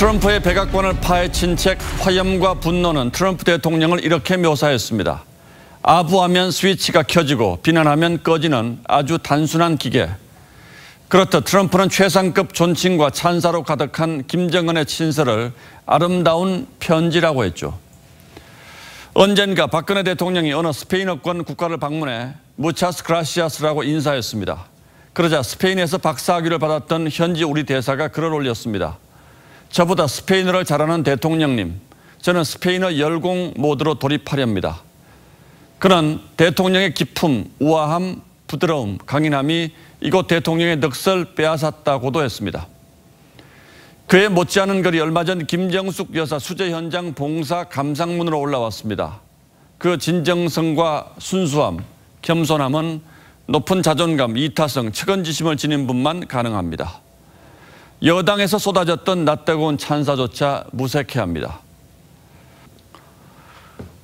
트럼프의 백악관을 파헤친 책 화염과 분노는 트럼프 대통령을 이렇게 묘사했습니다. 아부하면 스위치가 켜지고 비난하면 꺼지는 아주 단순한 기계. 그렇듯 트럼프는 최상급 존칭과 찬사로 가득한 김정은의 친서를 아름다운 편지라고 했죠. 언젠가 박근혜 대통령이 어느 스페인어권 국가를 방문해 무차스 그라시아스라고 인사했습니다. 그러자 스페인에서 박사학위를 받았던 현지 우리 대사가 글을 올렸습니다. 저보다 스페인어를 잘하는 대통령님, 저는 스페인어 열공 모드로 돌입하렵니다. 그는 대통령의 깊품 우아함, 부드러움, 강인함이 이곳 대통령의 넋을 빼앗았다고도 했습니다. 그에 못지않은 글이 얼마 전 김정숙 여사 수재 현장 봉사 감상문으로 올라왔습니다. 그 진정성과 순수함, 겸손함은 높은 자존감, 이타성, 측은지심을 지닌 분만 가능합니다. 여당에서 쏟아졌던 낯대고운 찬사조차 무색해합니다.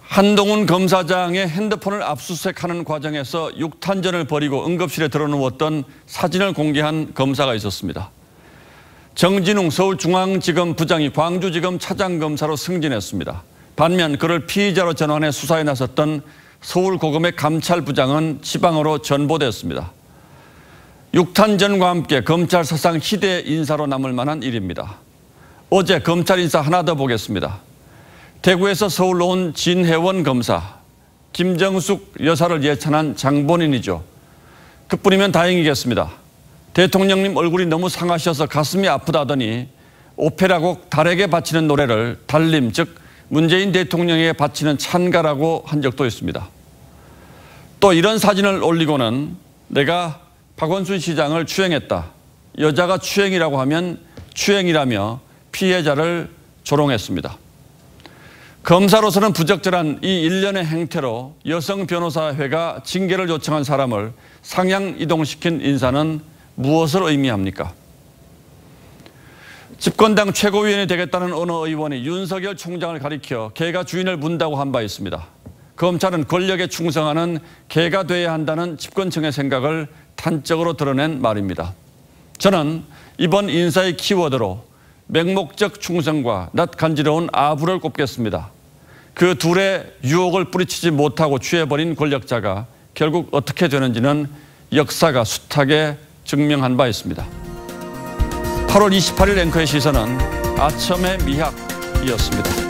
한동훈 검사장의 핸드폰을 압수수색하는 과정에서 육탄전을 벌이고 응급실에 들어누웠던 사진을 공개한 검사가 있었습니다. 정진웅 서울중앙지검 부장이 광주지검 차장검사로 승진했습니다. 반면 그를 피의자로 전환해 수사에 나섰던 서울고검의 감찰부장은 지방으로 전보됐습니다. 육탄전과 함께 검찰 사상 시대 인사로 남을 만한 일입니다. 어제 검찰 인사 하나 더 보겠습니다. 대구에서 서울로 온 진혜원 검사, 김정숙 여사를 예찬한 장본인이죠. 그뿐이면 다행이겠습니다. 대통령님 얼굴이 너무 상하셔서 가슴이 아프다더니 오페라곡 달에게 바치는 노래를 달림, 즉 문재인 대통령에게 바치는 찬가라고 한 적도 있습니다. 또 이런 사진을 올리고는 내가 박원순 시장을 추행했다. 여자가 추행이라고 하면 추행이라며 피해자를 조롱했습니다. 검사로서는 부적절한 이 일련의 행태로 여성 변호사회가 징계를 요청한 사람을 상향 이동시킨 인사는 무엇을 의미합니까? 집권당 최고위원이 되겠다는 어느 의원이 윤석열 총장을 가리켜 개가 주인을 문다고 한 바 있습니다. 검찰은 권력에 충성하는 개가 돼야 한다는 집권층의 생각을 단적으로 드러낸 말입니다. 저는 이번 인사의 키워드로 맹목적 충성과 낯간지러운 아부를 꼽겠습니다. 그 둘의 유혹을 뿌리치지 못하고 취해버린 권력자가 결국 어떻게 되는지는 역사가 숱하게 증명한 바 있습니다. 8월 28일 앵커의 시선은 아첨의 미학이었습니다.